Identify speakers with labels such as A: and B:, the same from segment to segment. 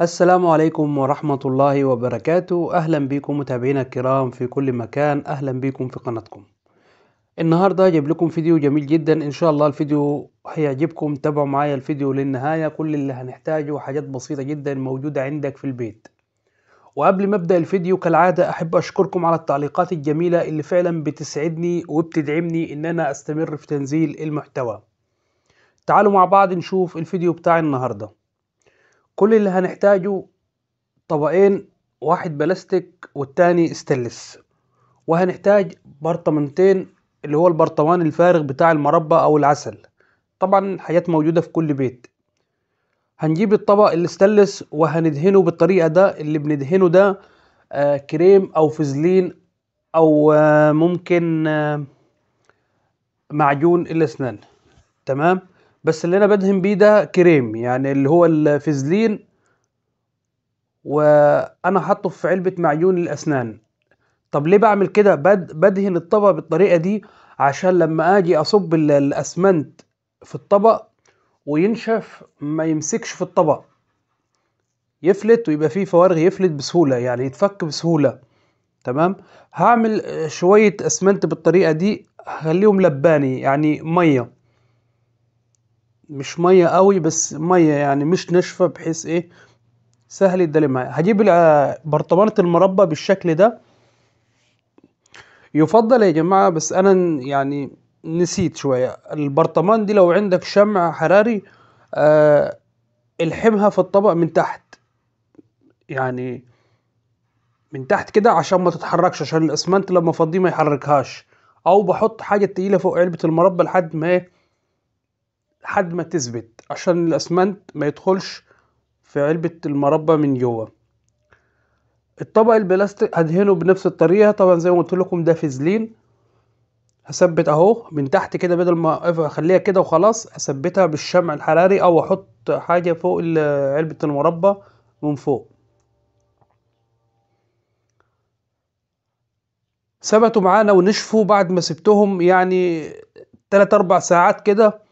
A: السلام عليكم ورحمة الله وبركاته أهلا بكم متابعينا الكرام في كل مكان أهلا بكم في قناتكم النهاردة جايب لكم فيديو جميل جدا إن شاء الله الفيديو هيعجبكم تابعوا معايا الفيديو للنهاية كل اللي هنحتاجه حاجات بسيطة جدا موجودة عندك في البيت وقبل ما ابدا الفيديو كالعاده احب اشكركم على التعليقات الجميله اللي فعلا بتسعدني وبتدعمني ان انا استمر في تنزيل المحتوى تعالوا مع بعض نشوف الفيديو بتاع النهارده كل اللي هنحتاجه طبقين واحد بلاستيك والتاني استلس وهنحتاج برطمانتين اللي هو البرطمان الفارغ بتاع المربى او العسل طبعا الحاجات موجودة في كل بيت هنجيب الطبق الاستلس وهندهنه بالطريقة ده اللي بندهنه ده آه كريم او فزلين او آه ممكن آه معجون الاسنان تمام بس اللي انا بدهن بيه ده كريم يعني اللي هو الفيزلين وانا حاطه في علبه معجون الاسنان طب ليه بعمل كده بدهن الطبق بالطريقه دي عشان لما اجي اصب الاسمنت في الطبق وينشف ما يمسكش في الطبق يفلت ويبقى فيه فوارغ يفلت بسهوله يعني يتفك بسهوله تمام هعمل شويه اسمنت بالطريقه دي هخليهم لباني يعني ميه مش ميه قوي بس ميه يعني مش ناشفه بحيث ايه سهل يتدلمها هجيب آه، برطمانه المربى بالشكل ده يفضل يا جماعه بس انا يعني نسيت شويه البرطمان دي لو عندك شمع حراري آه، الحمها في الطبق من تحت يعني من تحت كده عشان ما تتحركش عشان الاسمنت لما فضيه ما يحركهاش او بحط حاجه تقيله فوق علبه المربى لحد ما ايه لحد ما تثبت عشان الاسمنت ما يدخلش في علبة المربى من جوه الطبق البلاستيك هدهنه بنفس الطريقة طبعا زي ما قلت لكم ده فيزلين هثبت اهو من تحت كده بدل ما اخليها كده وخلاص اثبتها بالشمع الحراري او احط حاجة فوق علبة المربى من فوق ثبتوا معانا ونشفوا بعد ما سبتهم يعني 3 اربع ساعات كده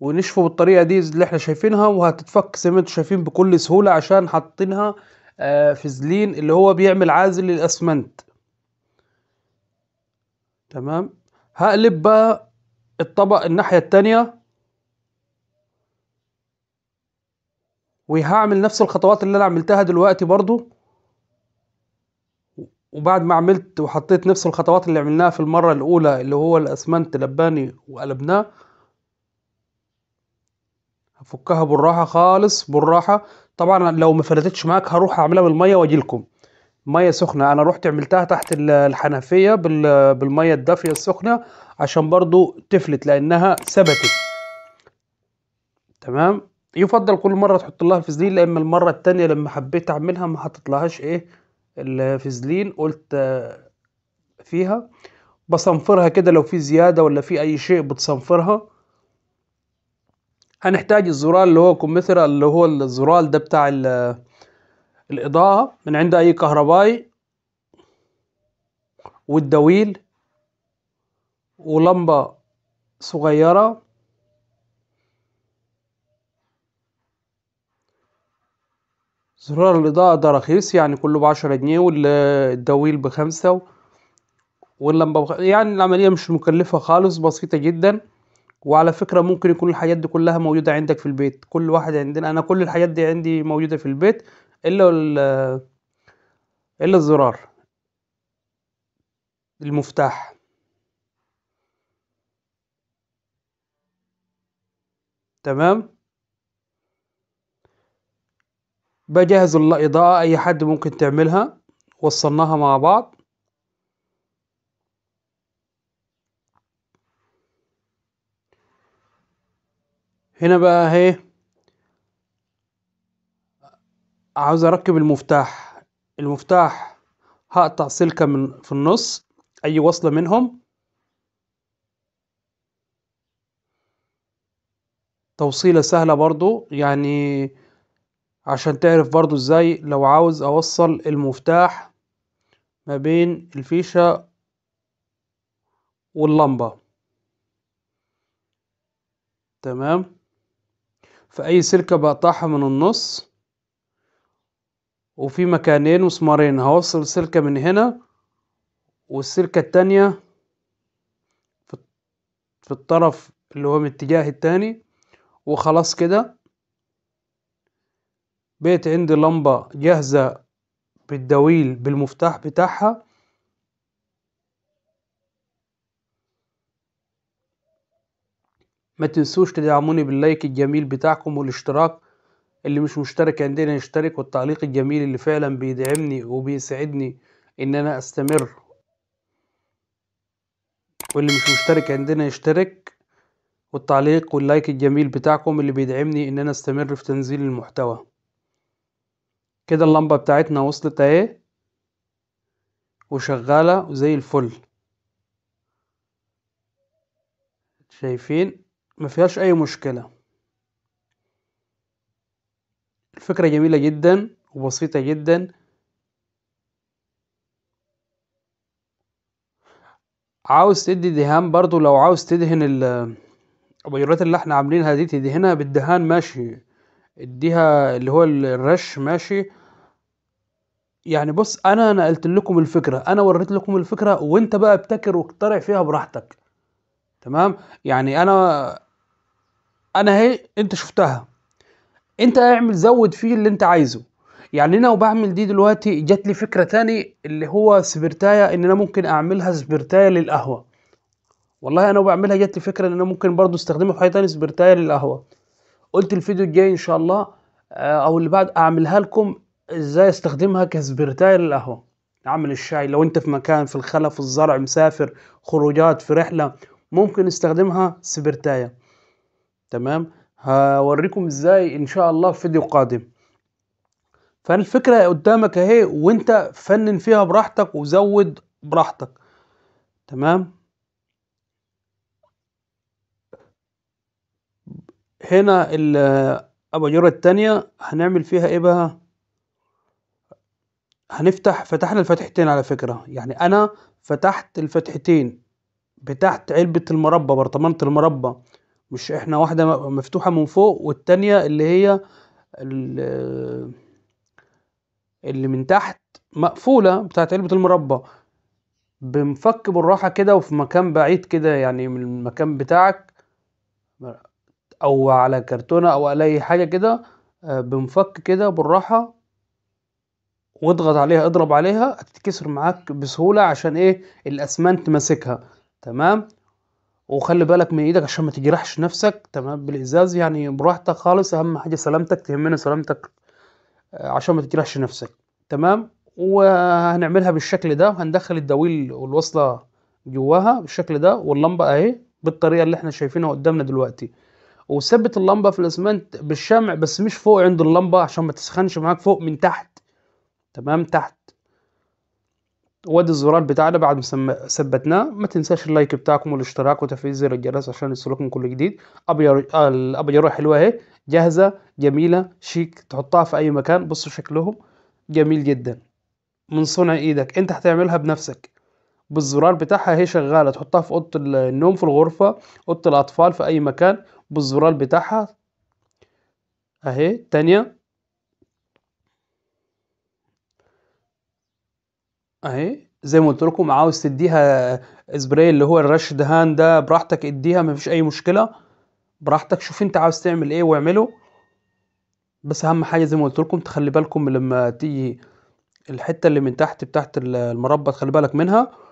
A: ونشفوا بالطريقه دي اللي احنا شايفينها وهتتفك زي ما انتم شايفين بكل سهوله عشان حاطينها آه، في زلين اللي هو بيعمل عازل للاسمنت تمام هقلب بقى الطبق الناحيه التانية وهعمل نفس الخطوات اللي انا عملتها دلوقتي برضو وبعد ما عملت وحطيت نفس الخطوات اللي عملناها في المره الاولى اللي هو الاسمنت لباني وقلبناه هفكها بالراحه خالص بالراحه طبعا لو ما فلتتش معاك هروح اعملها بالميه واجي لكم ميه سخنه انا رحت عملتها تحت الحنفيه بالميه الدافيه السخنه عشان برضو تفلت لانها ثبتت تمام يفضل كل مره تحط لها الفازلين لان المره التانية لما حبيت اعملها ما هتطلعهاش ايه الفازلين قلت فيها بصنفرها كده لو في زياده ولا في اي شيء بتصنفرها هنحتاج الزرار اللي هو كوميثرا اللي هو الزرار ده بتاع الإضاءة من عند أي كهربائي والدويل ولمبة صغيرة زرار الإضاءة ده رخيص يعني كله بعشرة جنيه والدويل بخمسة واللمبة بخ... يعني العملية مش مكلفة خالص بسيطة جدا وعلى فكرة ممكن يكون الحاجات دي كلها موجودة عندك في البيت كل واحد عندنا أنا كل الحاجات دي عندي موجودة في البيت إلا إلا الزرار المفتاح تمام بجهز الإضاءة أي حد ممكن تعملها وصلناها مع بعض هنا بقى اهي عاوز اركب المفتاح المفتاح هقطع سلكة من في النص اي وصلة منهم توصيلة سهلة برضو يعني عشان تعرف برضو ازاي لو عاوز اوصل المفتاح ما بين الفيشة واللمبة تمام فأي سلكة بقطعها من النص وفي مكانين مسمارين هوصل سلكة من هنا والسلكة التانية في الطرف اللي هو من اتجاه التاني وخلاص كده بيت عندي لمبة جاهزة بالدويل بالمفتاح بتاعها ما تنسوش تدعموني باللايك الجميل بتاعكم والاشتراك اللي مش مشترك عندنا يشترك والتعليق الجميل اللي فعلا بيدعمني وبيسعدني ان انا استمر واللي مش مشترك عندنا يشترك والتعليق واللايك الجميل بتاعكم اللي بيدعمني ان انا استمر في تنزيل المحتوى كده اللمبة بتاعتنا وصلت اهي وشغالة وزي الفل شايفين ما فيهاش اي مشكلة الفكرة جميلة جدا وبسيطة جدا عاوز تدي دهان برضو لو عاوز تدهن البيرات اللي احنا عاملينها دي تدهنها بالدهان ماشي اديها اللي هو الرش ماشي يعني بص انا نقلت لكم الفكره انا وريت لكم الفكره وانت بقى ابتكر واقترع فيها براحتك تمام يعني انا انا اهي انت شفتها انت اعمل زود فيه اللي انت عايزه يعني انا وبعمل دي دلوقتي جات لي فكره تاني اللي هو سبرتايه ان انا ممكن اعملها سبرتايه للقهوه والله انا وبعملها جات لي فكره ان انا ممكن برضو استخدمها في حاجه تاني سبرتايه للقهوه قلت الفيديو الجاي ان شاء الله آه، او اللي بعد اعملها لكم ازاي استخدمها كسبرتايه للقهوه عمل الشاي لو انت في مكان في الخلف في الزرع مسافر خروجات في رحله ممكن استخدمها سبرتايه تمام هوريكم ازاي ان شاء الله في فيديو قادم فالفكرة قدامك اهي وانت فنن فيها براحتك وزود براحتك تمام هنا الاباجورة التانية هنعمل فيها ايه بقى هنفتح فتحنا الفتحتين على فكرة يعني انا فتحت الفتحتين بتاعت علبة المربى برطمانة المربى مش احنا واحده مفتوحه من فوق والتانيه اللي هي اللي من تحت مقفوله بتاعت علبه المربى بنفك بالراحه كده وفي مكان بعيد كده يعني من المكان بتاعك او على كرتونه او على اي حاجه كده آه، بنفك كده بالراحه واضغط عليها اضرب عليها هتتكسر معاك بسهوله عشان ايه الاسمنت ماسكها تمام وخلي بالك من ايدك عشان ما تجرحش نفسك تمام بالازاز يعني براحتك خالص اهم حاجه سلامتك تهمنا سلامتك آه، عشان ما تجرحش نفسك تمام وهنعملها بالشكل ده هندخل الدويل والوصله جواها بالشكل ده واللمبه اهي بالطريقه اللي احنا شايفينها قدامنا دلوقتي وثبت اللمبه في الاسمنت بالشمع بس مش فوق عند اللمبه عشان ما تسخنش معاك فوق من تحت تمام تحت وادي الزرار بتاعنا بعد ما ثبتناه ما تنساش اللايك بتاعكم والاشتراك وتفعيل زر الجرس عشان يوصلكم كل جديد ابيض الابيض آه، حلوه اهي جاهزه جميله شيك تحطها في اي مكان بصوا شكلهم جميل جدا من صنع ايدك انت هتعملها بنفسك بالزرار بتاعها هي شغاله تحطها في اوضه النوم في الغرفه اوضه الاطفال في اي مكان بالزرار بتاعها اهي تانية أهي زي ما قلت لكم عاوز تديها اسبراي اللي هو الرش دهان ده براحتك اديها مفيش اي مشكله براحتك شوف انت عاوز تعمل ايه واعمله بس اهم حاجه زي ما قلت لكم تخلي بالكم لما تيجي الحته اللي من تحت بتاعت المربى تخلي بالك منها